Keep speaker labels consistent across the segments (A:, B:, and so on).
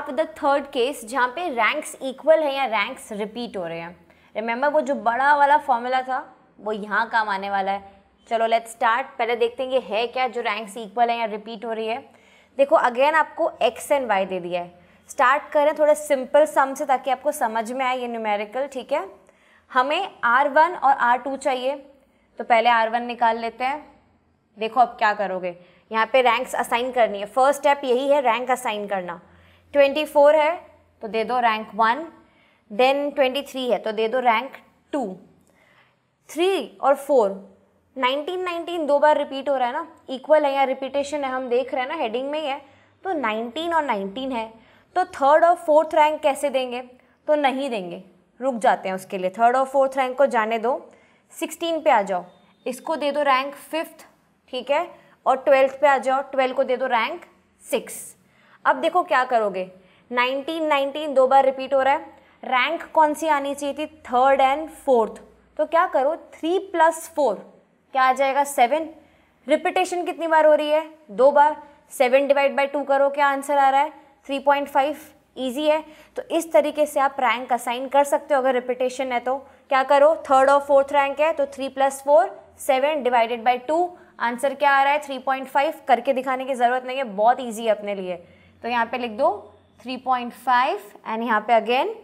A: start with the third case जहाँ पे ranks equal है या रैंक्स रिपीट हो रहे हैं रिमेंबर वो जो बड़ा वाला फॉर्मूला था वो यहाँ काम आने वाला है चलो लेट स्टार्ट पहले देखते हैं ये है क्या जो रैंक्स इक्वल है या रिपीट हो रही है देखो अगेन आपको एक्स एंड वाई दे दिया है स्टार्ट करें थोड़े सिंपल सम से ताकि आपको समझ में आए ये न्यूमेरिकल ठीक है हमें आर वन और आर टू चाहिए तो पहले आर वन निकाल लेते हैं देखो अब क्या करोगे यहाँ पे रैंक्स असाइन करनी है फर्स्ट स्टेप यही है रैंक असाइन करना ट्वेंटी फोर है तो दे दो rank one then twenty three है तो दे दो रैंक टू थ्री और फोर नाइनटीन नाइनटीन दो बार रिपीट हो रहा है ना इक्वल है या रिपीटेशन है हम देख रहे हैं ना हेडिंग में ही है तो नाइनटीन और नाइनटीन है तो थर्ड और फोर्थ रैंक कैसे देंगे तो नहीं देंगे रुक जाते हैं उसके लिए थर्ड और फोर्थ रैंक को जाने दो सिक्सटीन पे आ जाओ इसको दे दो रैंक फिफ्थ ठीक है और ट्वेल्थ पे आ जाओ ट्वेल्थ को दे दो रैंक सिक्स अब देखो क्या करोगे नाइनटीन 19 दो बार रिपीट हो रहा है रैंक कौन सी आनी चाहिए थी थर्ड एंड फोर्थ तो क्या करो थ्री प्लस फोर क्या आ जाएगा सेवन रिपीटेशन कितनी बार हो रही है दो बार सेवन डिवाइड बाई टू करो क्या आंसर आ रहा है थ्री पॉइंट फाइव ईजी है तो इस तरीके से आप रैंक असाइन कर सकते हो अगर रिपीटेशन है तो क्या करो थर्ड और फोर्थ रैंक है तो three plus four seven divided by two answer क्या आ रहा है थ्री पॉइंट फाइव करके दिखाने की ज़रूरत नहीं है बहुत ईजी है अपने लिए तो यहाँ पे लिख दो 3.5 एंड यहाँ पे अगेन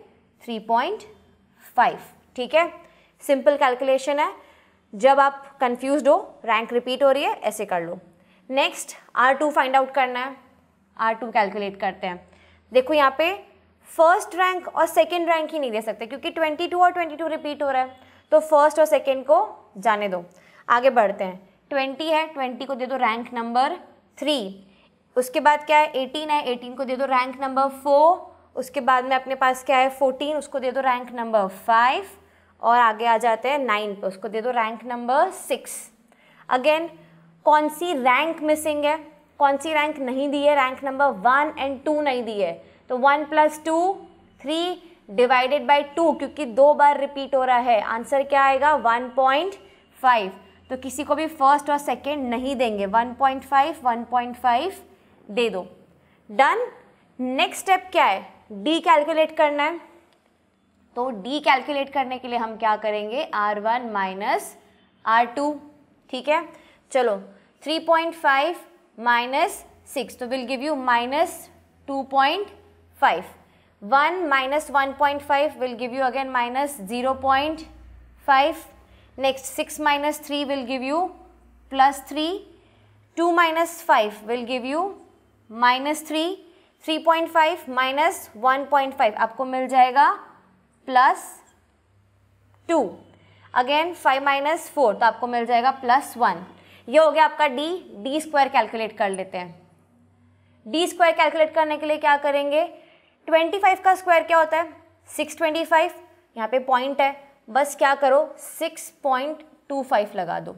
A: 3.5 ठीक है सिंपल कैलकुलेशन है जब आप कंफ्यूज हो रैंक रिपीट हो रही है ऐसे कर लो next R two find out करना है आर टू कैलकुलेट करते हैं देखो यहाँ पे फर्स्ट रैंक और सेकेंड रैंक ही नहीं दे सकते क्योंकि ट्वेंटी टू और ट्वेंटी टू रिपीट हो रहा है तो फर्स्ट और सेकेंड को जाने दो आगे बढ़ते हैं ट्वेंटी है ट्वेंटी को दे दो रैंक नंबर थ्री उसके बाद क्या है एटीन है एटीन को दे दो रैंक नंबर फोर उसके बाद में अपने पास क्या है फोर्टीन उसको दे दो रैंक नंबर फाइव और आगे आ जाते हैं नाइन पे उसको दे दो रैंक नंबर सिक्स अगेन कौन सी रैंक मिसिंग है कौन सी रैंक नहीं दी है rank number one and two नहीं दी है तो one plus two three divided by two क्योंकि दो बार रिपीट हो रहा है आंसर क्या आएगा वन पॉइंट फाइव तो किसी को भी फर्स्ट और सेकेंड नहीं देंगे one point five one point five दे दो डन नेक्स्ट स्टेप क्या है डी कैलकुलेट करना है तो डी कैलकुलेट करने के लिए हम क्या करेंगे R one minus R two ठीक है चलो three point five minus six तो will give you minus two point five one minus one point five will give you again minus zero point five next six minus three will give you plus three two minus five will give you minus three three point five minus one point five आपको मिल जाएगा plus two again five minus four तो आपको मिल जाएगा plus one ये हो गया आपका डी डी स्क्वायर कैलकुलेट कर लेते हैं डी स्क्वायर कैलकुलेट करने के लिए क्या करेंगे ट्वेंटी फाइव का स्क्वायर क्या होता है सिक्स ट्वेंटी फाइव यहाँ पे पॉइंट है बस क्या करो सिक्स पॉइंट टू फाइव लगा दो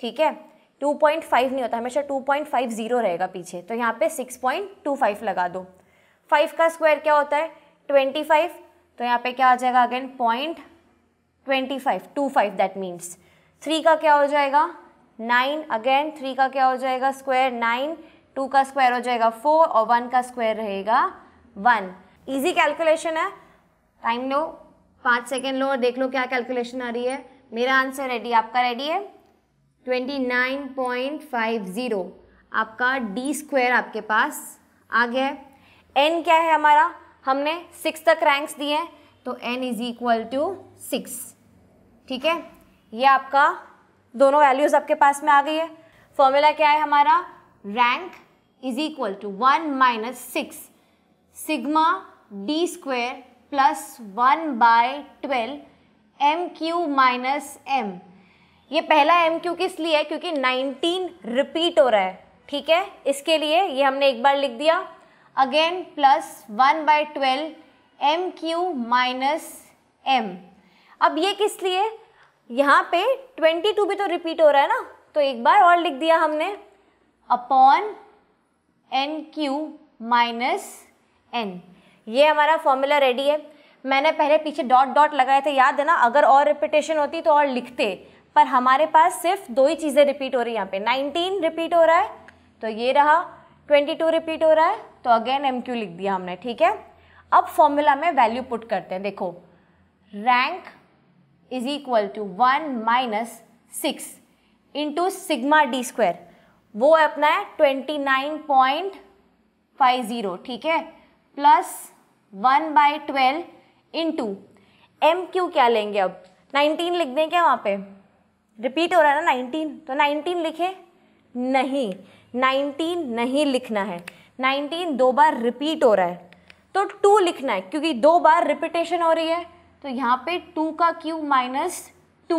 A: ठीक है 2.5 नहीं होता हमेशा 2.50 रहेगा पीछे तो यहाँ पे 6.25 लगा दो 5 का स्क्वायर क्या होता है 25 तो यहाँ पे क्या आ जाएगा again point twenty five two five that means three का क्या हो जाएगा नाइन अगेन थ्री का क्या हो जाएगा स्क्वायर नाइन टू का स्क्वायर हो जाएगा फोर और वन का स्क्वायर रहेगा वन ईजी कैलकुलेशन है टाइम लो पाँच सेकेंड लो और देख लो क्या कैलकुलेशन आ रही है मेरा आंसर रेडी आपका रेडी है 29.50 आपका डी स्क्वायर आपके पास आ गया है एन क्या है हमारा हमने सिक्स तक रैंक्स दिए हैं तो N is equal to six ठीक है ये आपका दोनों वैल्यूज़ आपके पास में आ गई है फॉर्मूला क्या है हमारा rank is equal to one minus six sigma D square plus one by twelve M cube minus M ये पहला एम क्यू किस लिए है क्योंकि 19 रिपीट हो रहा है ठीक है इसके लिए ये हमने एक बार लिख दिया again plus one by twelve M cube minus M अब ये किस लिए यहाँ पे 22 भी तो रिपीट हो रहा है ना तो एक बार और लिख दिया हमने upon N cube minus N ये हमारा फॉर्मूला रेडी है मैंने पहले पीछे डॉट डॉट लगाए थे याद है ना अगर और रिपीटेशन होती तो और लिखते पर हमारे पास सिर्फ दो ही चीज़ें रिपीट हो रही है यहाँ पे 19 रिपीट हो रहा है तो ये रहा 22 रिपीट हो रहा है तो अगेन एम क्यू लिख दिया हमने ठीक है अब फॉर्मूला में वैल्यू पुट करते हैं देखो rank is equal to one minus six into sigma D square वो अपना है twenty nine point five zero ठीक है plus one by twelve into M cube क्या लेंगे अब नाइनटीन लिख दें क्या वहाँ पे रिपीट हो रहा है ना नाइनटीन तो नाइनटीन लिखे नहीं नाइनटीन नहीं लिखना है नाइनटीन दो बार रिपीट हो रहा है तो टू लिखना है क्योंकि दो बार रिपीटेशन हो रही है तो यहाँ पे टू का क्यू माइनस टू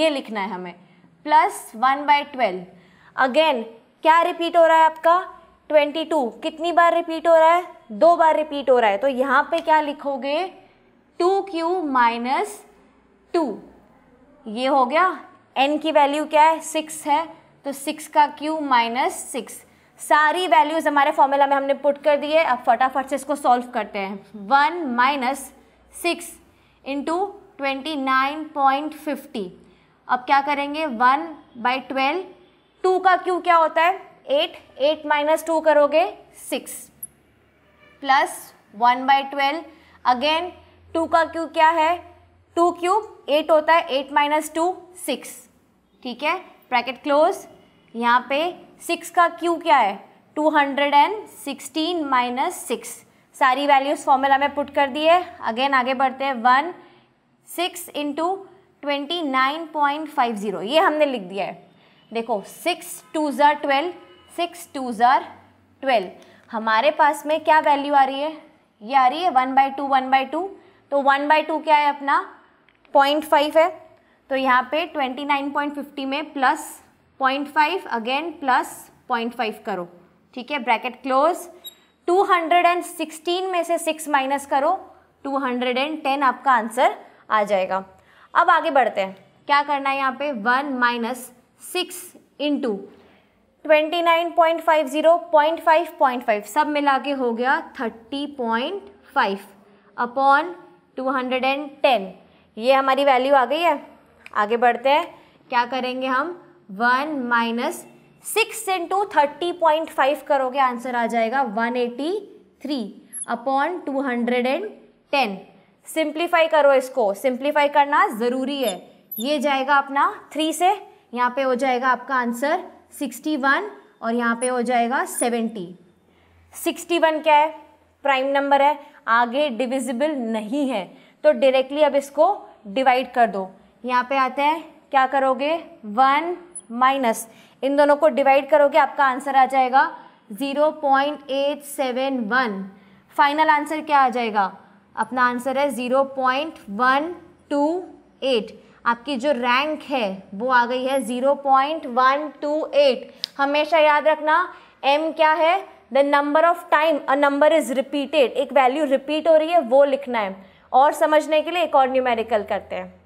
A: ये लिखना है हमें plus one by twelve again क्या रिपीट हो रहा है आपका ट्वेंटी टू कितनी बार रिपीट हो रहा है दो बार रिपीट हो रहा है तो यहाँ पे क्या लिखोगे टू क्यू माइनस टू ये हो गया एन की वैल्यू क्या है सिक्स है तो सिक्स का क्यू माइनस सिक्स सारी वैल्यूज़ हमारे फॉर्मूला में हमने पुट कर दिए अब फटाफट से इसको सॉल्व करते हैं one minus six into twenty nine point fifty अब क्या करेंगे वन बाई ट्वेल्व टू का क्यू क्या होता है एट एट माइनस टू करोगे six plus one by twelve again two का क्यू क्या है टू क्यूब एट होता है एट माइनस टू सिक्स ठीक है ब्रैकेट क्लोज यहाँ पे सिक्स का क्यू क्या है two hundred and sixteen minus six सारी वैल्यूज़ फॉर्मूला में पुट कर दिए अगेन आगे बढ़ते हैं one six into twenty nine point five zero ये हमने लिख दिया है देखो six two are twelve six two are twelve हमारे पास में क्या वैल्यू आ रही है ये आ रही है one by two one by two तो वन बाई टू क्या है अपना पॉइंट फाइव है तो यहाँ पे ट्वेंटी नाइन पॉइंट फिफ्टी में plus point five again plus point five करो ठीक है bracket close two hundred and sixteen में से सिक्स माइनस करो टू हंड्रेड एंड टेन आपका आंसर आ जाएगा अब आगे बढ़ते हैं क्या करना है यहाँ पे one minus six into twenty nine point five zero point five point five सब मिला के हो गया thirty point five upon two hundred and ten ये हमारी वैल्यू आ गई है आगे बढ़ते हैं क्या करेंगे हम one minus six into thirty point five करोगे आंसर आ जाएगा one eighty three upon two hundred and ten simplify करो इसको सिंप्लीफाई करना ज़रूरी है ये जाएगा अपना थ्री से यहाँ पे हो जाएगा आपका आंसर सिक्सटी वन और यहाँ पे हो जाएगा सेवेंटी सिक्सटी वन क्या है प्राइम नंबर है आगे डिविजिबल नहीं है तो डायरेक्टली अब इसको डिवाइड कर दो यहाँ पे आते हैं क्या करोगे वन माइनस इन दोनों को डिवाइड करोगे आपका आंसर आ जाएगा zero point eight seven one final answer क्या आ जाएगा अपना आंसर है zero point one two eight आपकी जो रैंक है वो आ गई है zero point one two eight हमेशा याद रखना एम क्या है the number of time a number is repeated एक वैल्यू रिपीट हो रही है वो लिखना है और समझने के लिए एक और न्यूमेरिकल करते हैं